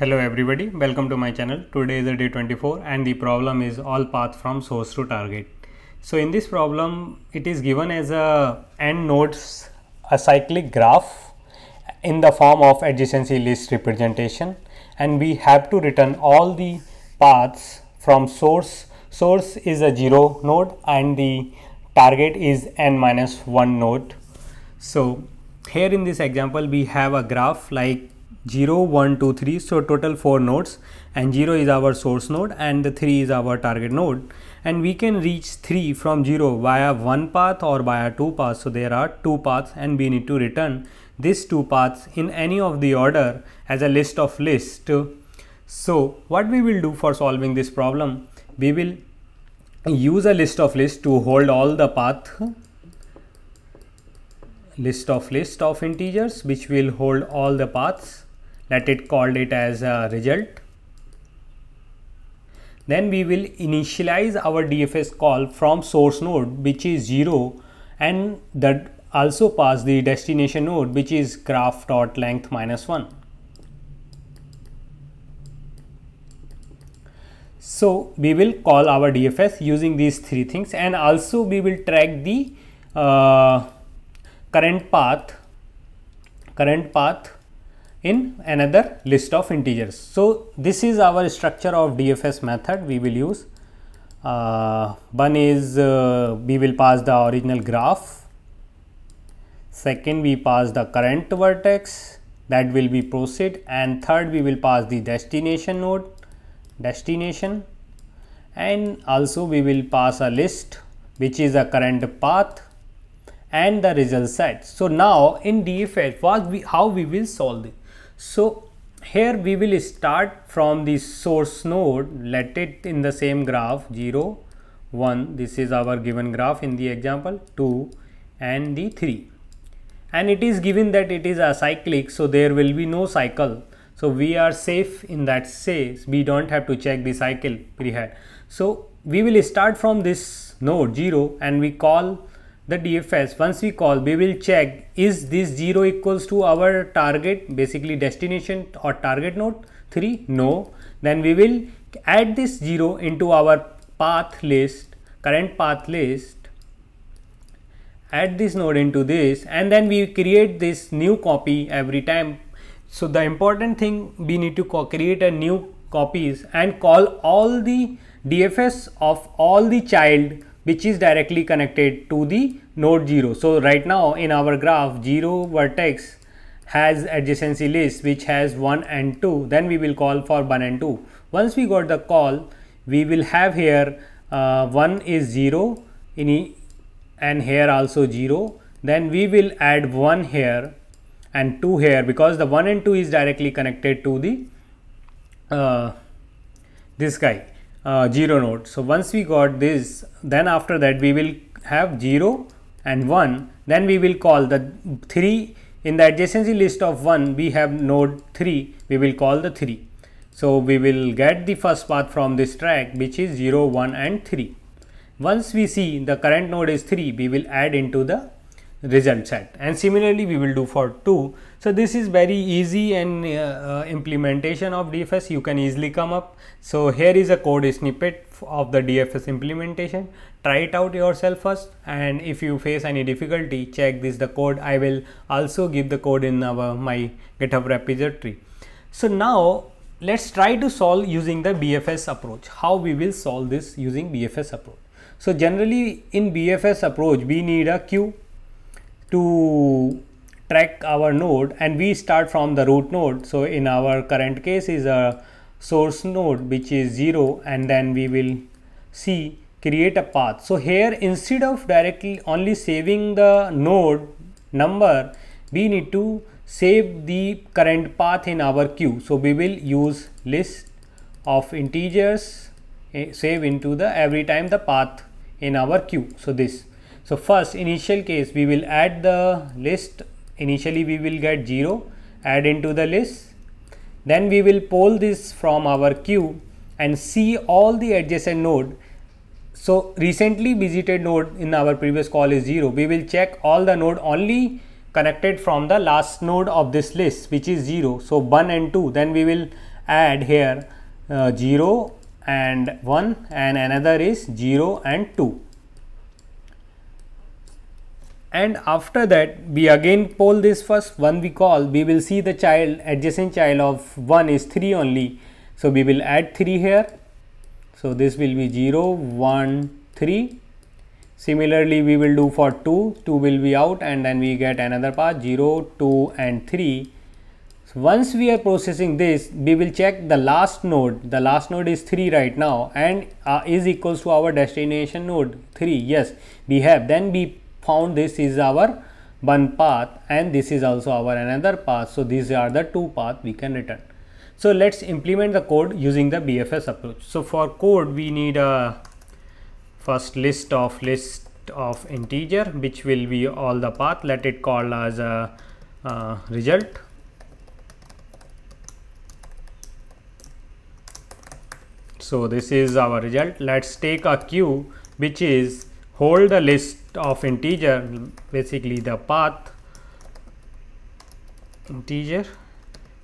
Hello everybody, welcome to my channel. Today is the day 24 and the problem is all path from source to target. So in this problem, it is given as a n nodes a cyclic graph in the form of adjacency list representation and we have to return all the paths from source. Source is a zero node and the target is n minus one node. So here in this example, we have a graph like 0 1 2 3 so total four nodes and 0 is our source node and the 3 is our target node and we can reach 3 from 0 via one path or via two paths so there are two paths and we need to return these two paths in any of the order as a list of list so what we will do for solving this problem we will use a list of list to hold all the path list of list of integers which will hold all the paths that it called it as a result. Then we will initialize our DFS call from source node which is 0 and that also pass the destination node which is graph dot length minus 1. So we will call our DFS using these three things and also we will track the uh, current path current path in another list of integers. So, this is our structure of DFS method we will use. Uh, one is uh, we will pass the original graph, second we pass the current vertex that will be proceed and third we will pass the destination node destination and also we will pass a list which is a current path and the result set. So, now in DFS what we how we will solve it so here we will start from the source node, let it in the same graph 0, 1, this is our given graph in the example 2 and the 3. And it is given that it is acyclic, so there will be no cycle. So we are safe in that sense, we don't have to check the cycle had. So we will start from this node 0 and we call the DFS once we call we will check is this 0 equals to our target basically destination or target node 3 no then we will add this 0 into our path list current path list add this node into this and then we create this new copy every time so the important thing we need to create a new copies and call all the DFS of all the child which is directly connected to the node 0. So right now in our graph 0 vertex has adjacency list which has 1 and 2 then we will call for 1 and 2. Once we got the call we will have here uh, 1 is 0 in and here also 0 then we will add 1 here and 2 here because the 1 and 2 is directly connected to the uh, this guy uh, 0 node. So once we got this, then after that we will have 0 and 1. Then we will call the 3 in the adjacency list of 1 we have node 3 we will call the 3. So we will get the first path from this track which is 0, 1 and 3. Once we see the current node is 3 we will add into the result set and similarly we will do for 2. So, this is very easy and uh, uh implementation of DFS you can easily come up. So, here is a code snippet of the DFS implementation try it out yourself first and if you face any difficulty check this the code I will also give the code in our my github repository. So, now let's try to solve using the BFS approach how we will solve this using BFS approach. So, generally in BFS approach we need a queue to track our node and we start from the root node. So in our current case is a source node which is 0 and then we will see create a path. So here instead of directly only saving the node number we need to save the current path in our queue. So we will use list of integers eh, save into the every time the path in our queue. So this so first initial case we will add the list initially we will get 0 add into the list then we will pull this from our queue and see all the adjacent node so recently visited node in our previous call is 0 we will check all the node only connected from the last node of this list which is 0 so 1 and 2 then we will add here uh, 0 and 1 and another is 0 and 2 and after that we again poll this first one we call we will see the child adjacent child of 1 is 3 only so we will add 3 here so this will be 0 1 3 similarly we will do for 2 2 will be out and then we get another path 0 2 and 3 so once we are processing this we will check the last node the last node is 3 right now and uh, is equals to our destination node 3 yes we have then we found this is our one path and this is also our another path. So, these are the two paths we can return. So, let us implement the code using the BFS approach. So, for code we need a first list of list of integer which will be all the path let it call as a result so this is our result let's take a queue which is hold the list of integer basically the path integer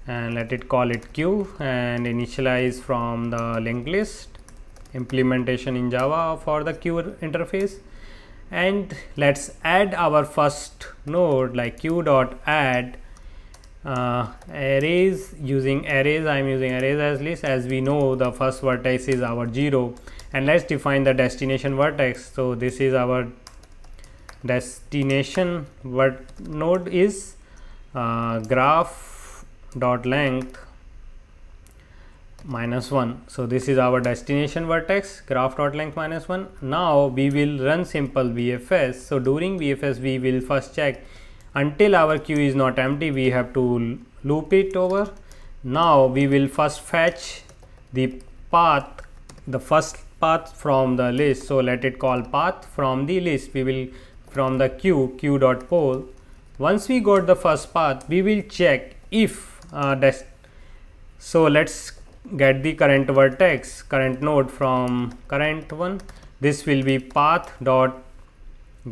and let it call it q and initialize from the linked list implementation in java for the q interface and let's add our first node like q dot add uh, arrays using arrays i'm using arrays as list as we know the first vertex is our 0 and let's define the destination vertex so this is our destination what node is uh, graph dot length minus 1 so this is our destination vertex graph dot length minus 1 now we will run simple bfs so during bfs we will first check until our queue is not empty we have to loop it over now we will first fetch the path the first path from the list so let it call path from the list we will from the queue, queue dot poll. Once we got the first path, we will check if uh, so let's get the current vertex, current node from current one. This will be path dot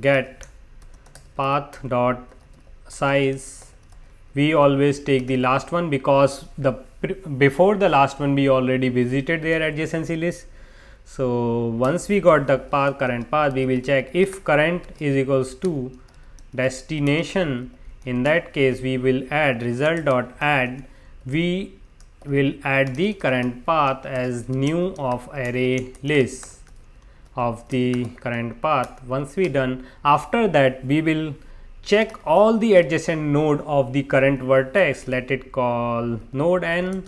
get path dot size. We always take the last one because the before the last one we already visited their adjacency list so once we got the path current path we will check if current is equals to destination in that case we will add result dot add we will add the current path as new of array list of the current path once we done after that we will check all the adjacent node of the current vertex let it call node n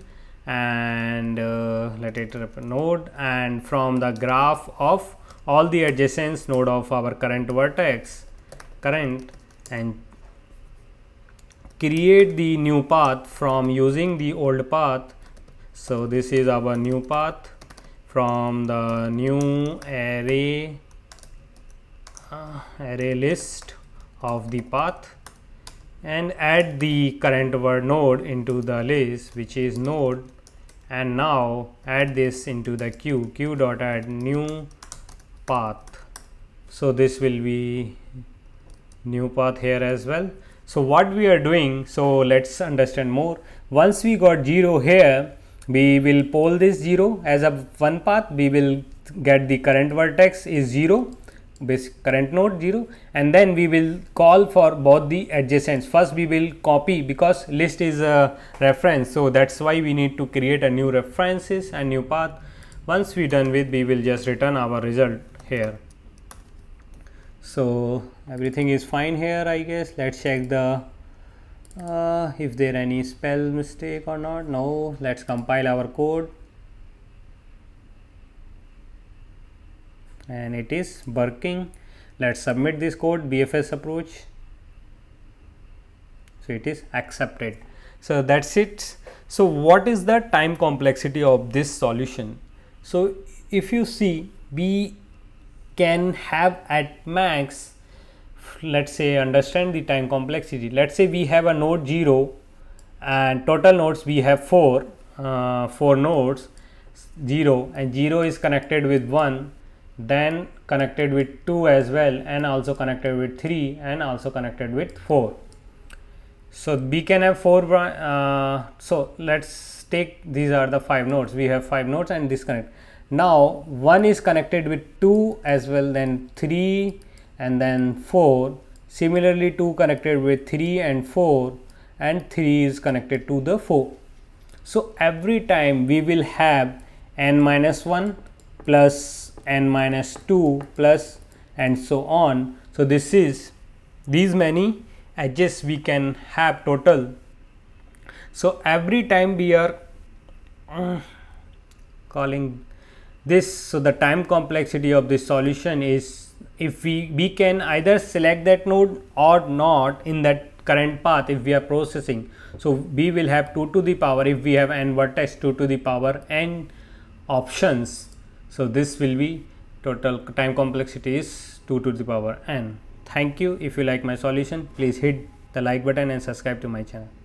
and uh, let it a node and from the graph of all the adjacent node of our current vertex current and create the new path from using the old path so this is our new path from the new array uh, array list of the path and add the current word node into the list which is node and now add this into the queue queue dot add new path so this will be new path here as well so what we are doing so let's understand more once we got 0 here we will poll this 0 as a one path we will get the current vertex is 0 basic current node 0 and then we will call for both the adjacents first we will copy because list is a reference so that's why we need to create a new references and new path once we done with we will just return our result here so everything is fine here i guess let's check the uh, if there any spell mistake or not no let's compile our code and it is working let's submit this code bfs approach so it is accepted so that's it so what is the time complexity of this solution so if you see we can have at max let's say understand the time complexity let's say we have a node 0 and total nodes we have 4 uh, 4 nodes 0 and 0 is connected with 1 then connected with 2 as well and also connected with 3 and also connected with 4 so we can have 4 uh, so let's take these are the 5 nodes we have 5 nodes and disconnect now 1 is connected with 2 as well then 3 and then 4 similarly 2 connected with 3 and 4 and 3 is connected to the 4 so every time we will have n minus 1 plus n minus 2 plus and so on. So, this is these many edges we can have total. So, every time we are uh, calling this, so the time complexity of this solution is if we, we can either select that node or not in that current path if we are processing. So, we will have 2 to the power if we have n vertex 2 to the power n options so this will be total time complexity is 2 to the power n. Thank you. If you like my solution, please hit the like button and subscribe to my channel.